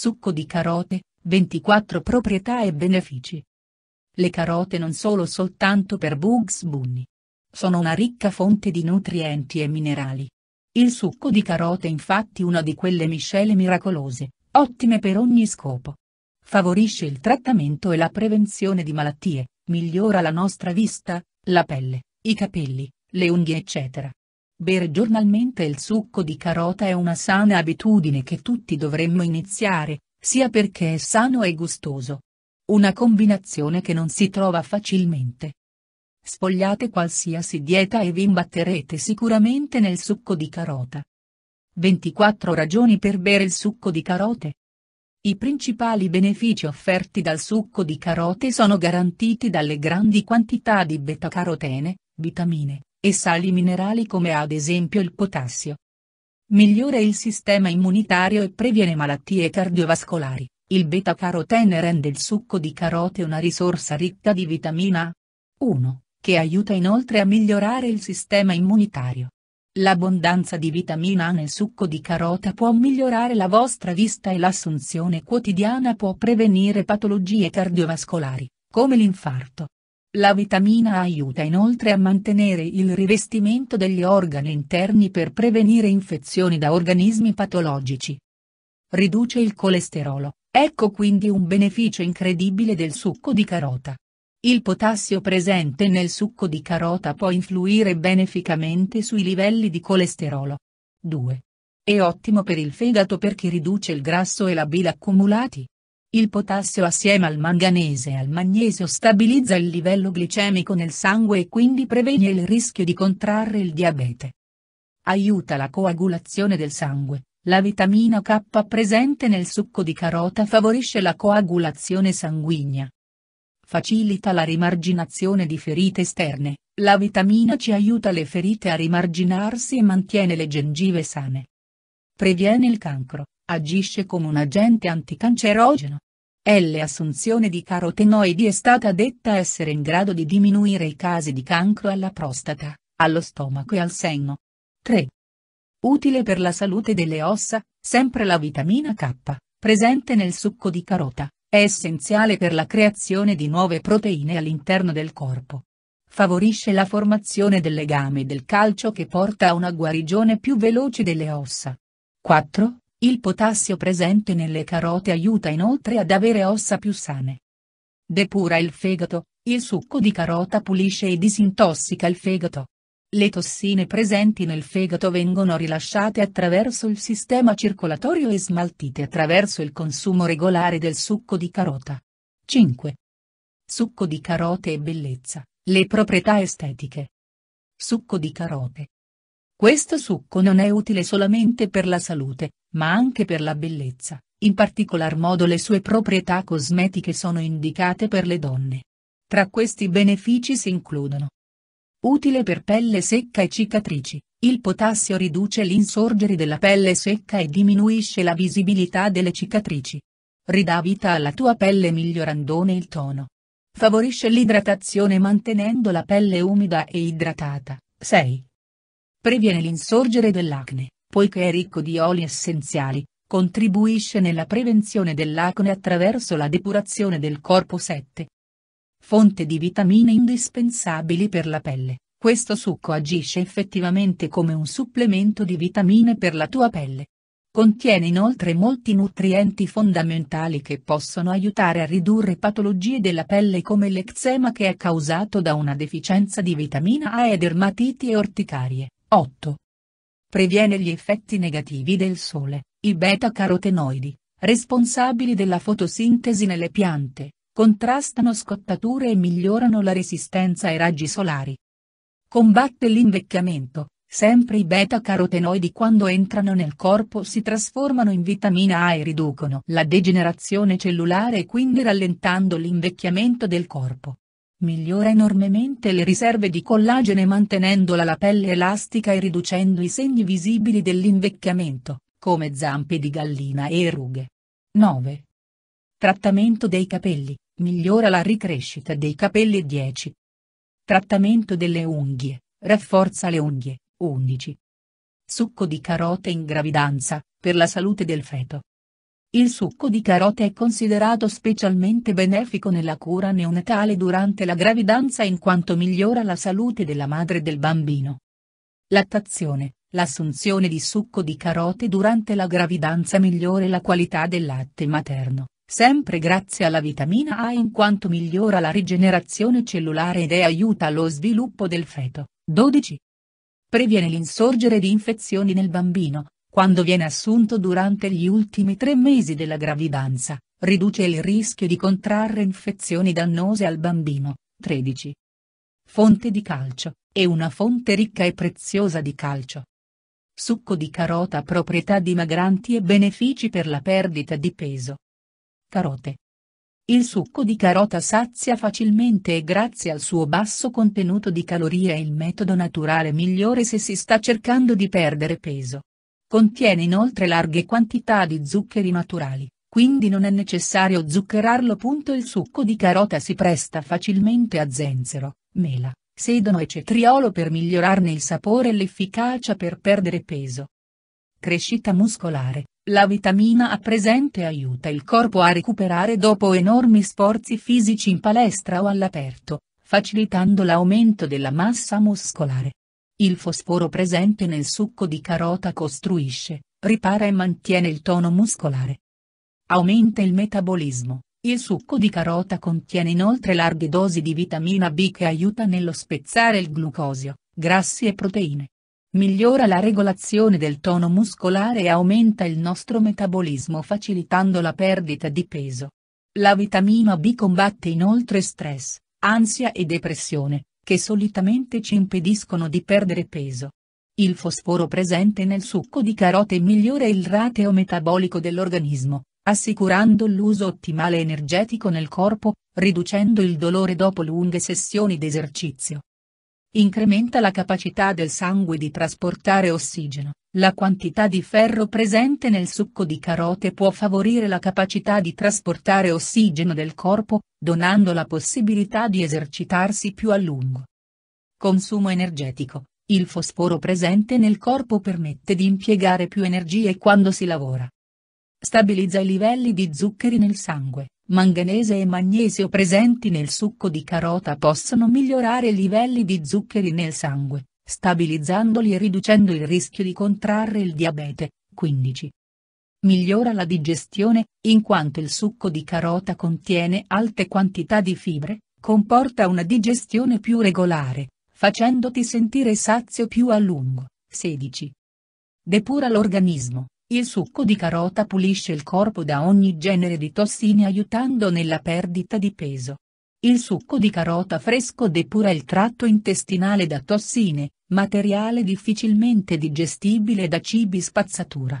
Succo di carote, 24 proprietà e benefici. Le carote non sono soltanto per Bugs Bunny. Sono una ricca fonte di nutrienti e minerali. Il succo di carote è infatti una di quelle miscele miracolose, ottime per ogni scopo. Favorisce il trattamento e la prevenzione di malattie, migliora la nostra vista, la pelle, i capelli, le unghie eccetera. Bere giornalmente il succo di carota è una sana abitudine che tutti dovremmo iniziare, sia perché è sano e gustoso. Una combinazione che non si trova facilmente. Sfogliate qualsiasi dieta e vi imbatterete sicuramente nel succo di carota. 24 ragioni per bere il succo di carote. I principali benefici offerti dal succo di carote sono garantiti dalle grandi quantità di beta-carotene, vitamine, e sali minerali come ad esempio il potassio. Migliora il sistema immunitario e previene malattie cardiovascolari. Il beta-carotene rende il succo di carote una risorsa ricca di vitamina A. 1, che aiuta inoltre a migliorare il sistema immunitario. L'abbondanza di vitamina A nel succo di carota può migliorare la vostra vista e l'assunzione quotidiana può prevenire patologie cardiovascolari, come l'infarto. La vitamina A aiuta inoltre a mantenere il rivestimento degli organi interni per prevenire infezioni da organismi patologici. Riduce il colesterolo, ecco quindi un beneficio incredibile del succo di carota. Il potassio presente nel succo di carota può influire beneficamente sui livelli di colesterolo. 2. È ottimo per il fegato perché riduce il grasso e la bile accumulati. Il potassio assieme al manganese e al magnesio stabilizza il livello glicemico nel sangue e quindi prevene il rischio di contrarre il diabete. Aiuta la coagulazione del sangue. La vitamina K presente nel succo di carota favorisce la coagulazione sanguigna. Facilita la rimarginazione di ferite esterne. La vitamina C aiuta le ferite a rimarginarsi e mantiene le gengive sane. Previene il cancro agisce come un agente anticancerogeno. L'assunzione di carotenoidi è stata detta essere in grado di diminuire i casi di cancro alla prostata, allo stomaco e al senno. 3. Utile per la salute delle ossa, sempre la vitamina K, presente nel succo di carota, è essenziale per la creazione di nuove proteine all'interno del corpo. Favorisce la formazione del legame del calcio che porta a una guarigione più veloce delle ossa. 4. Il potassio presente nelle carote aiuta inoltre ad avere ossa più sane. Depura il fegato, il succo di carota pulisce e disintossica il fegato. Le tossine presenti nel fegato vengono rilasciate attraverso il sistema circolatorio e smaltite attraverso il consumo regolare del succo di carota. 5. Succo di carote e bellezza, le proprietà estetiche. Succo di carote. Questo succo non è utile solamente per la salute, ma anche per la bellezza, in particolar modo le sue proprietà cosmetiche sono indicate per le donne. Tra questi benefici si includono Utile per pelle secca e cicatrici, il potassio riduce l'insorgere della pelle secca e diminuisce la visibilità delle cicatrici. Ridà vita alla tua pelle migliorandone il tono. Favorisce l'idratazione mantenendo la pelle umida e idratata. 6. Previene l'insorgere dell'acne. Poiché è ricco di oli essenziali, contribuisce nella prevenzione dell'acne attraverso la depurazione del corpo 7. Fonte di vitamine indispensabili per la pelle. Questo succo agisce effettivamente come un supplemento di vitamine per la tua pelle. Contiene inoltre molti nutrienti fondamentali che possono aiutare a ridurre patologie della pelle come l'eczema che è causato da una deficienza di vitamina A e dermatiti e orticarie. 8. Previene gli effetti negativi del sole, i beta-carotenoidi, responsabili della fotosintesi nelle piante, contrastano scottature e migliorano la resistenza ai raggi solari. Combatte l'invecchiamento, sempre i beta-carotenoidi quando entrano nel corpo si trasformano in vitamina A e riducono la degenerazione cellulare e quindi rallentando l'invecchiamento del corpo. Migliora enormemente le riserve di collagene mantenendola la pelle elastica e riducendo i segni visibili dell'invecchiamento, come zampe di gallina e rughe. 9. Trattamento dei capelli, migliora la ricrescita dei capelli 10. Trattamento delle unghie, rafforza le unghie, 11. Succo di carote in gravidanza, per la salute del feto. Il succo di carote è considerato specialmente benefico nella cura neonatale durante la gravidanza in quanto migliora la salute della madre e del bambino. Lattazione. L'assunzione di succo di carote durante la gravidanza migliora la qualità del latte materno, sempre grazie alla vitamina A in quanto migliora la rigenerazione cellulare ed aiuta lo sviluppo del feto. 12. Previene l'insorgere di infezioni nel bambino, quando viene assunto durante gli ultimi tre mesi della gravidanza, riduce il rischio di contrarre infezioni dannose al bambino. 13. Fonte di calcio, è una fonte ricca e preziosa di calcio. Succo di carota ha proprietà dimagranti e benefici per la perdita di peso. Carote. Il succo di carota sazia facilmente e grazie al suo basso contenuto di calorie è il metodo naturale migliore se si sta cercando di perdere peso. Contiene inoltre larghe quantità di zuccheri naturali, quindi non è necessario zuccherarlo. Il succo di carota si presta facilmente a zenzero, mela, sedano e cetriolo per migliorarne il sapore e l'efficacia per perdere peso. Crescita muscolare. La vitamina A presente aiuta il corpo a recuperare dopo enormi sforzi fisici in palestra o all'aperto, facilitando l'aumento della massa muscolare. Il fosforo presente nel succo di carota costruisce, ripara e mantiene il tono muscolare. Aumenta il metabolismo. Il succo di carota contiene inoltre larghe dosi di vitamina B che aiuta nello spezzare il glucosio, grassi e proteine. Migliora la regolazione del tono muscolare e aumenta il nostro metabolismo facilitando la perdita di peso. La vitamina B combatte inoltre stress, ansia e depressione, che solitamente ci impediscono di perdere peso. Il fosforo presente nel succo di carote migliora il rateo metabolico dell'organismo, assicurando l'uso ottimale energetico nel corpo, riducendo il dolore dopo lunghe sessioni d'esercizio. Incrementa la capacità del sangue di trasportare ossigeno, la quantità di ferro presente nel succo di carote può favorire la capacità di trasportare ossigeno del corpo, donando la possibilità di esercitarsi più a lungo. Consumo energetico. Il fosforo presente nel corpo permette di impiegare più energie quando si lavora. Stabilizza i livelli di zuccheri nel sangue, Manganese e magnesio presenti nel succo di carota possono migliorare i livelli di zuccheri nel sangue, stabilizzandoli e riducendo il rischio di contrarre il diabete. 15. Migliora la digestione, in quanto il succo di carota contiene alte quantità di fibre, comporta una digestione più regolare, facendoti sentire sazio più a lungo. 16. Depura l'organismo, il succo di carota pulisce il corpo da ogni genere di tossine aiutando nella perdita di peso. Il succo di carota fresco depura il tratto intestinale da tossine, materiale difficilmente digestibile da cibi spazzatura.